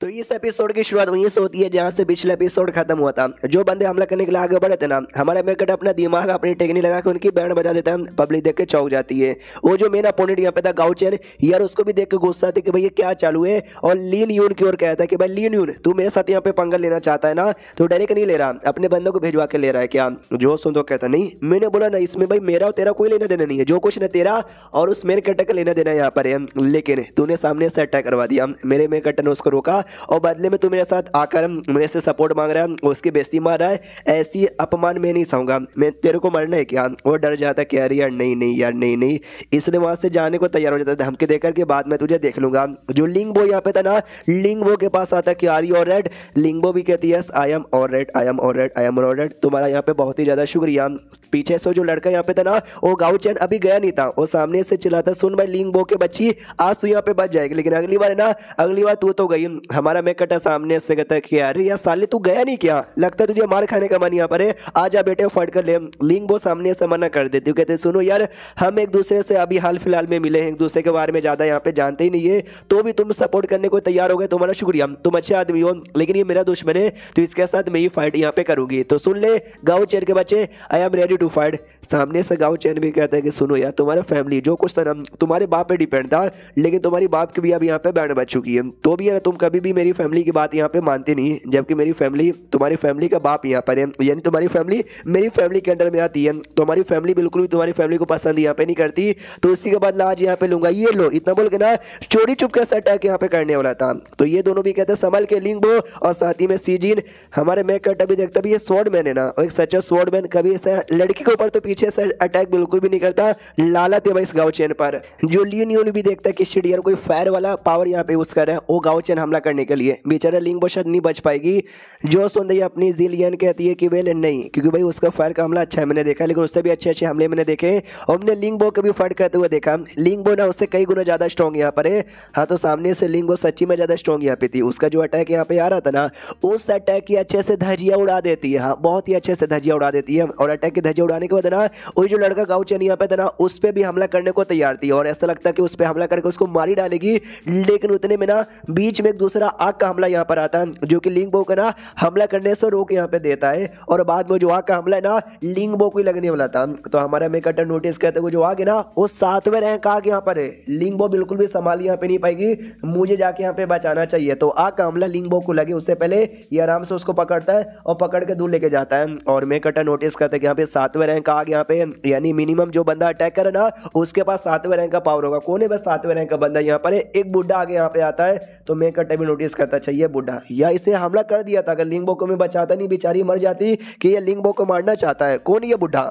तो इस एपिसोड की शुरुआत वहीं से होती है जहाँ से पिछला एपिसोड खत्म हुआ था जो बंदे हमला करने के लिए आगे बढ़े थे ना हमारा अमेरिकन अपना दिमाग अपनी टेक्निक लगा के उनकी बैंड बजा देता है पब्लिक देख के चौक जाती है वो जो मेन अपोनेंट यहाँ पे था गाउचर यार उसको भी देख के गुस्सा आती कि भैया क्या चालू है और लीन यून की ओर कहता है कि भाई लीन यून तू मेरे साथ यहाँ पे पंगा लेना चाहता है ना तो डायरेक्ट नहीं ले रहा अपने बंदों को भेजवा के ले रहा है क्या जो सुन तो कहता नहीं मैंने बोला ना इसमें भाई मेरा और तेरा कोई लेना देना नहीं है जो कुछ ना तेरा और उस मेन कट्टर का लेना देना यहाँ पर है लेकिन तूने सामने से अटैक करवा दिया मेरे मेन कट्टर ने उसको रोका और बदले में तू मेरे साथ आकर मेरे से सपोर्ट मांग रहा है उसकी बेस्ती मार रहा है ऐसी अपमान में नहीं सहूँगा मैं तेरे को मरना है क्या वो डर जाता कि अरे यार नहीं नहीं यार नहीं नहीं इसलिए वहाँ से जाने को तैयार हो जाता है धमकी देकर के बाद मैं तुझे देख लूँगा जो लिंग वो यहाँ पे था ना लिंगबो के पास आता कि आर यू और रेड लिंगबो भी कहती है आई एम और रेड आई एम और रेड आई एम और रेड तुम्हारा यहाँ पे बहुत ही ज़्यादा शुक्रिया पीछे से जो लड़का यहाँ पे था ना वो गाऊ चैन अभी गया नहीं था वो सामने से चिल्लाता सुन भाई लिंगबो के बच्ची आज तू यहाँ पे बच जाएगी लेकिन अगली बार ना अगली बार तू तो गई हमारा मेकट है सामने से कहता है कि अरे यार साले तू गया नहीं क्या लगता तुझे मार खाने का मन यहाँ पर है आ जा बेटे फट कर ले लिंग वो सामने से मना कर देती हूँ कहते सुनो यार हम एक दूसरे से अभी हाल फिलहाल में मिले हैं एक दूसरे के बारे में ज़्यादा यहाँ पे जानते ही नहीं है तो भी तुम सपोर्ट करने को तैयार हो गए तुम्हारा शुक्रिया तुम अच्छे आदमी हो लेकिन ये मेरा दुश्मन है तो इसके साथ मैं ही फाइट यहाँ पे करूँगी तो सुन ले गाँव चैन के बच्चे I am ready to fight सामने से गाँव चैन भी कहता है कि सुनो यार तुम्हारा फैमिली जो कुछ था तुम्हारे बाप पर डिपेंड था लेकिन तुम्हारी बाप की भी अब यहाँ पे बैंड बच चुकी है तो भी यार तुम कभी भी मेरी फैमिली की बात यहाँ पे मानती नहीं है जबकि मेरी फैमिली तुम्हारी फैमिली का बाप यहाँ पर है यानी तुम्हारी फैमिली मेरी फैमिली के अंडर में आती है तो हमारी फैमिली बिल्कुल भी तुम्हारी फैमिली को पसंद यहाँ पे नहीं करती तो उसी के बाद लाज यहाँ पे लूंगा ये लो इतना बोल के ना चोरी चुप कैसे अटैक यहाँ पे करने वाला था तो ये दोनों भी कहते हैं संभल के लिंग बो और साथ ही में सीजीन हमारे मैं कट अभी देखता भी ये मैन है ना और एक सच्चा मैन कभी ऐसा लड़की के ऊपर तो पीछे से अटैक बिल्कुल भी नहीं करता लालत है भाई इस गाँव चैन पर जो लियन भी देखता है कि सीडीआर कोई फायर वाला पावर यहाँ पे यूज कर रहे हैं वो गाँव चैन हमला करने करने के लिए बेचारा लिंग बशत नहीं बच पाएगी जो सौंदर्य अपनी जिलियन कहती है कि वेल नहीं क्योंकि भाई उसका फायर का हमला अच्छा है मैंने देखा लेकिन उससे भी अच्छे अच्छे हमले मैंने देखे और हमने लिंग बो को भी फाइट करते हुए देखा लिंग बो ना उससे कई गुना ज़्यादा स्ट्रॉन्ग यहाँ पर है हाँ तो सामने से लिंग बो सच्ची में ज़्यादा स्ट्रॉन्ग यहाँ पे थी उसका जो अटैक यहाँ पे आ रहा था ना उस अटैक की अच्छे से धजिया उड़ा देती है हाँ बहुत ही अच्छे से धजिया उड़ा देती है और अटैक की धजिया उड़ाने के बाद ना वो जो लड़का गाँव चैन यहाँ पे था ना उस पर भी हमला करने को तैयार थी और ऐसा लगता है कि उस पर हमला करके उसको मारी डालेगी लेकिन उतने में ना बीच में एक दूसरे दूसरा आग का हमला यहाँ पर आता है जो कि लिंग बो का ना हमला करने से रोक यहाँ पे देता है और बाद में जो आग का हमला है ना लिंग बो को ही लगने वाला था तो हमारा मेकटर नोटिस करते हुए जो आग है ना वो सातवें रैंक आग यहाँ पर है लिंग बो बिल्कुल भी संभाल यहाँ पे नहीं पाएगी मुझे जाके यहाँ पे बचाना चाहिए तो आग का हमला लिंग बो को लगे उससे पहले ये आराम से उसको पकड़ता है और पकड़ के दूर लेके जाता है और मेकटर नोटिस करते यहाँ पे सातवें रैंक आग यहाँ पे यानी मिनिमम जो बंदा अटैक करे ना उसके पास सातवें रैंक का पावर होगा कौन है बस सातवें रैंक का बंदा यहाँ पर एक बुढ़ा आगे यहाँ पे आता है तो मेकटर भी नोटिस करता चाहिए बुढ़ा या इसे हमला कर दिया था अगर लिंगबो को मैं बचाता नहीं बेचारी मर जाती कि यह लिंगबो को मारना चाहता है कौन ये बुढ़ा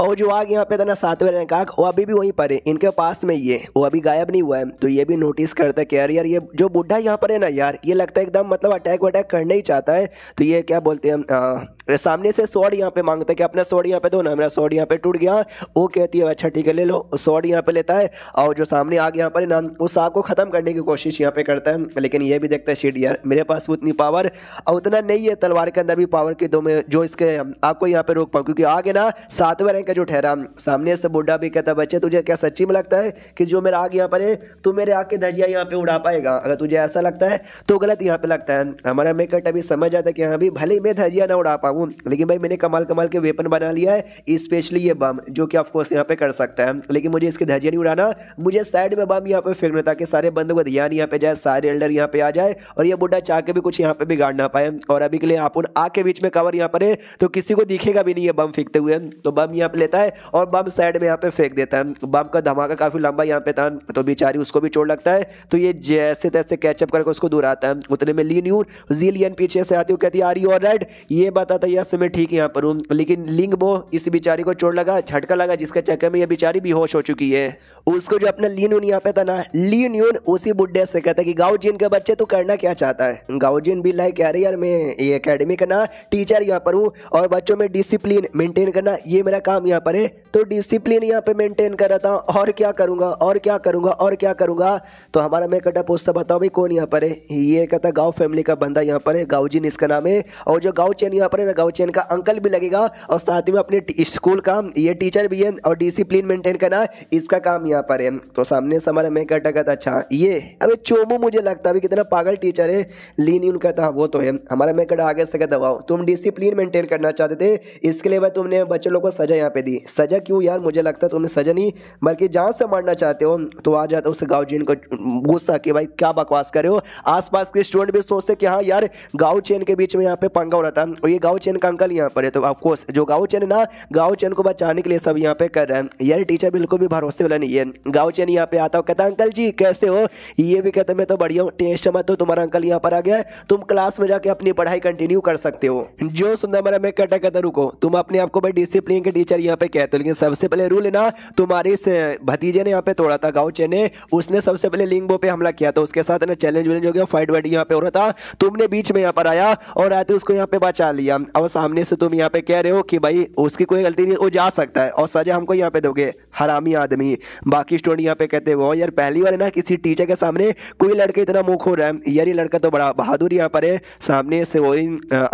और जो आग यहाँ पे था ना सातवें रैंक आग वो अभी भी वहीं पर है इनके पास में ये वो अभी गायब नहीं हुआ है तो ये भी नोटिस करता है कि यार यार ये जो बुढ़ा यहाँ पर है ना यार ये लगता है एकदम मतलब अटैक वटैक करना ही चाहता है तो ये क्या बोलते हैं सामने से सॉड यहाँ पे मांगता है कि अपना सॉड यहाँ पे दो ना मेरा सॉड यहाँ पे टूट गया वो कहती है अच्छा ठीक है ले लो सॉड यहाँ पे लेता है और जो सामने आग यहाँ पर है ना उस आग को ख़त्म करने की कोशिश यहाँ पे करता है लेकिन ये भी देखता है शीट यार मेरे पास उतनी पावर और उतना नहीं है तलवार के अंदर भी पावर के दो में जो इसके आपको यहाँ पे रोक पाऊँ क्योंकि आगे ना सातवें रैंक का जो ठहरा सामने से बुढ़ा भी कहता बच्चे तुझे क्या सच्ची में लगता है कि जो मेरा आग यहाँ पर है तू मेरे आग के धजिया यहाँ पे उड़ा पाएगा अगर तुझे ऐसा लगता है तो गलत यहाँ पे लगता है हमारा मेकर अभी समझ जाता है कि हाँ भी भले ही मैं धजिया ना उड़ा पाऊँ लेकिन भाई मैंने कमाल कमाल के वेपन बना लिया है स्पेशली ये बम जो कि ऑफकोर्स यहाँ पे कर सकता है लेकिन मुझे इसके धजिया नहीं उड़ाना मुझे साइड में बम यहाँ पे फेंकना ताकि सारे बंदों का ध्यान यहाँ पे जाए सारे एल्डर यहाँ पे आ जाए और ये बुढ़ा चाह के भी कुछ यहाँ पे बिगाड़ ना पाए और अभी के लिए आप आग के बीच में कवर यहाँ पर है तो किसी को दिखेगा भी नहीं ये बम फेंकते हुए तो बम यहाँ पे लेता है और बम साइड में यहाँ पे फेंक देता है बम का धमाका काफ़ी लंबा यहाँ पे था तो बेचारी उसको भी चोट लगता है तो ये जैसे तैसे कैचअप करके उसको दूर आता है उतने में लीन यू जी लियन पीछे से आती हूँ कहती आ रही और रेड ये बताता यस मैं ठीक यहाँ पर हूँ लेकिन लिंग बो इस बेचारी को चोट लगा झटका लगा जिसके चक्कर में ये बेचारी होश हो चुकी है उसको जो अपना लीन यून यहाँ पे था ना लीन यून उसी बुढ़े से कहता है कि गाउ जिन के बच्चे तो करना क्या चाहता है गाउ जिन भी लाइक यार मैं ये अकेडमी का ना टीचर यहाँ पर हूँ और बच्चों में डिसिप्लिन मेंटेन करना ये मेरा काम यहाँ पर है तो डिसिप्लिन यहाँ पे मेंटेन कर रहा था और क्या करूँगा और क्या करूँगा और क्या करूँगा तो हमारा मैं कटा पूछता तो बताओ भाई कौन यहाँ पर है ये कहता गाँव फैमिली का बंदा यहाँ पर है गाँव जिन इसका नाम है और जो गाँव चैन यहाँ पर है ना गाँव चैन का अंकल भी लगेगा और साथ ही में अपने स्कूल का ये टीचर भी है और डिसिप्लिन मेंटेन करना इसका काम यहाँ पर है तो सामने से हमारा मैं कटा कहता अच्छा ये अब चोमू मुझे लगता है अभी कितना पागल टीचर है लीन उनका था हाँ, वो तो है हमारा मैं कटा आगे से कहता वाओ तुम डिसिप्लिन मेंटेन करना चाहते थे इसके लिए भाई तुमने बच्चों लोग को सजा यहाँ पे दी सजा क्यों यार मुझे लगता है तुमने सजा नहीं बल्कि जान से मारना चाहते हो तो आ जाता उस गाँव जीन को गुस्सा कि भाई क्या बकवास कर रहे हो आसपास के स्टूडेंट भी सोचते कि हाँ यार गाँव चैन के बीच में यहाँ पे पंगा हो रहा था और ये गाँव चैन का अंकल यहाँ पर है तो ऑफकोर्स जो गाँव चैन है ना गाँव चैन को बचाने के लिए सब यहाँ पे कर रहे हैं यार टीचर बिल्कुल भी भरोसे वाला नहीं है गाँव चैन यहाँ पे आता हो कहता अंकल जी कैसे हो ये भी कहते मैं तो बढ़िया हूँ टेंशन मत हो तुम्हारा अंकल यहाँ पर आ गया तुम क्लास में जाके अपनी पढ़ाई कंटिन्यू कर सकते हो जो सुंदर मेरा मैं कटा कहता रुको तुम अपने आप को भाई डिसिप्लिन के टीचर यहाँ पे कहते लेकिन सबसे पहले रूल ना तुम्हारे इस भतीजे ने यहाँ पे तोड़ा था गाँव चेने उसने सबसे पहले लिंगबो पे हमला किया था उसके साथ चैलेंज वैलेंज हो गया फाइट वाइट यहाँ पे हो रहा था तुमने बीच में यहाँ पर आया और आते उसको यहाँ पे बचा लिया अब सामने से तुम यहाँ पे कह रहे हो कि भाई उसकी कोई गलती नहीं वो जा सकता है और सजा हमको यहाँ पे दोगे हरामी आदमी बाकी स्टूडेंट यहाँ पे कहते वो यार पहली बार है ना किसी टीचर के सामने कोई लड़का इतना मुँह खो रहा है यार ये लड़का तो बड़ा बहादुर यहाँ पर है सामने से वही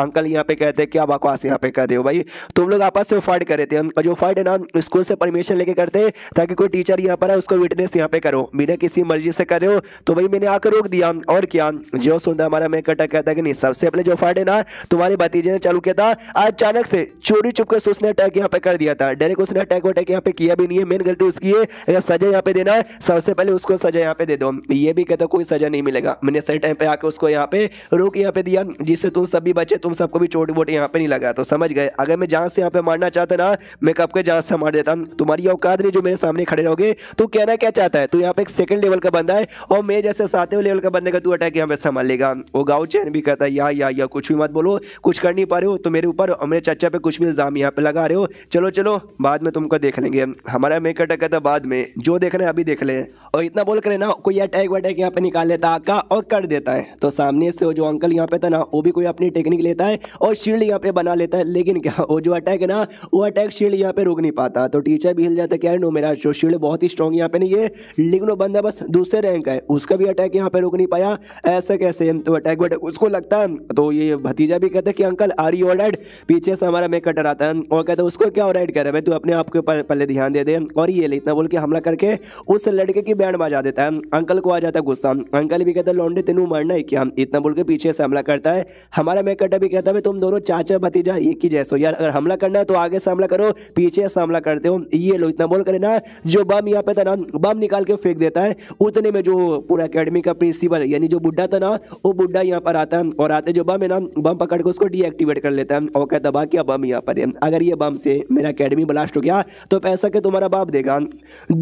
अंकल यहाँ पे कहते हैं क्या बकवास यहाँ पे कर रहे हो भाई तुम लोग आपस से फाइट कर रहे थे जो फाइट है ना स्कूल से परमिशन लेके करते ताकि कोई टीचर यहाँ पर है उसको विटनेस यहाँ पे करो बिना किसी मर्जी से कर रहे हो तो भाई मैंने आकर रोक दिया और क्या जो सुनता हमारा मैं कटक कहता कि नहीं सबसे पहले जो फाइट है ना तुम्हारे भतीजे ने चालू किया था अचानक से चोरी चुपके से उसने अटैक यहाँ पे कर दिया था डायरेक्ट उसने अटैक वटैक यहाँ पे किया भी नहीं है मेन गलती उसकी है अगर सजा यहाँ पे देना है सबसे पहले उसको सजा यहाँ पे दे दो ये भी कहता कोई सजा नहीं मिलेगा मैंने सही टाइम पे आके उसको यहाँ पे रोक यहाँ पे दिया जिससे तुम सब भी बचे तुम सबको भी चोट वोट यहाँ पे नहीं लगा तो समझ गए अगर मैं जहाँ से यहाँ पे मारना चाहता ना मैं कब के जहाँ से मार देता तुम्हारी औकात नहीं जो मेरे सामने खड़े रहोगे तो कहना क्या चाहता है तू यहाँ पे एक सेकंड लेवल का बंदा है और मैं जैसे सातवें लेवल का बंदे का तू अटैक यहाँ पे संभाल लेगा वो गाँव चैन भी कहता है या या या कुछ भी मत बोलो कुछ कर नहीं पा रहे हो तो मेरे ऊपर और मेरे चाचा पे कुछ भी इल्ज़ाम यहाँ पे लगा रहे हो चलो चलो बाद में तुमको देख लेंगे हमारा में कटा बाद में जो रहे हैं अभी देख ले और इतना बोल करे ना कोई अटैक वटैक यहाँ पे निकाल लेता है आका और कर देता है तो सामने से जो अंकल यहाँ पे था ना वो भी कोई अपनी टेक्निक लेता है और शील्ड यहाँ पे बना लेता है लेकिन क्या वो जो अटैक है ना वो अटैक शील्ड यहाँ पे रोक नहीं पाता तो टीचर भी हिल जाता है क्या नो मेरा जो शील्ड बहुत ही स्ट्रॉन्ग यहाँ पे नहीं है लेकिन वो बंदा बस दूसरे रैंक का है उसका भी अटैक यहाँ पे रोक नहीं पाया ऐसा कैसे तो अटैक वटैक उसको लगता है तो ये भतीजा भी कहता है कि अंकल आर यू ऑर्डर पीछे से हमारा मैं कटर आता है और कहता है उसको क्या ऑर्डर कर रहे भाई तू अपने आप के पहले ध्यान दे दे और ये इतना बोल के हमला करके उस लड़के की बैंड बजा देता है अंकल को आ जाता है गुस्सा अंकल भी कहता है लौंडे तेन मरना है क्या इतना बोल के पीछे से हमला करता है हमारा मैकटा भी कहता है तुम दोनों चाचा भतीजा एक ही जैसो यार अगर हमला करना है तो आगे से हमला करो पीछे से हमला करते हो ये लो इतना बोल करे ना जो बम यहाँ पे था ना बम निकाल के फेंक देता है उतने में जो पूरा अकेडमी का प्रिंसिपल यानी जो बुढ़ा था ना वो बुढ़ा यहाँ पर आता है और आते जो बम है ना बम पकड़ के उसको डीएक्टिवेट कर लेता है और कहता बा क्या बम यहाँ पर है अगर ये बम से मेरा अकेडमी ब्लास्ट हो गया तो पैसा के तुम्हारा बाप देगा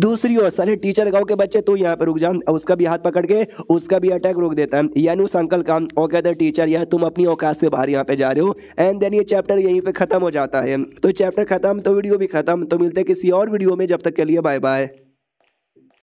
दूसरी ओर सारे टीचर गाँव के बच्चे तू यहाँ पर रुक जा उसका भी हाथ पकड़ के उसका भी अटैक रोक देता है यानी उस अंकल का ओके द टीचर या तुम अपनी औकात से बाहर यहाँ पे जा रहे हो एंड देन ये चैप्टर यहीं पे खत्म हो जाता है तो चैप्टर खत्म तो वीडियो भी खत्म तो मिलते किसी और वीडियो में जब तक के लिए बाय बाय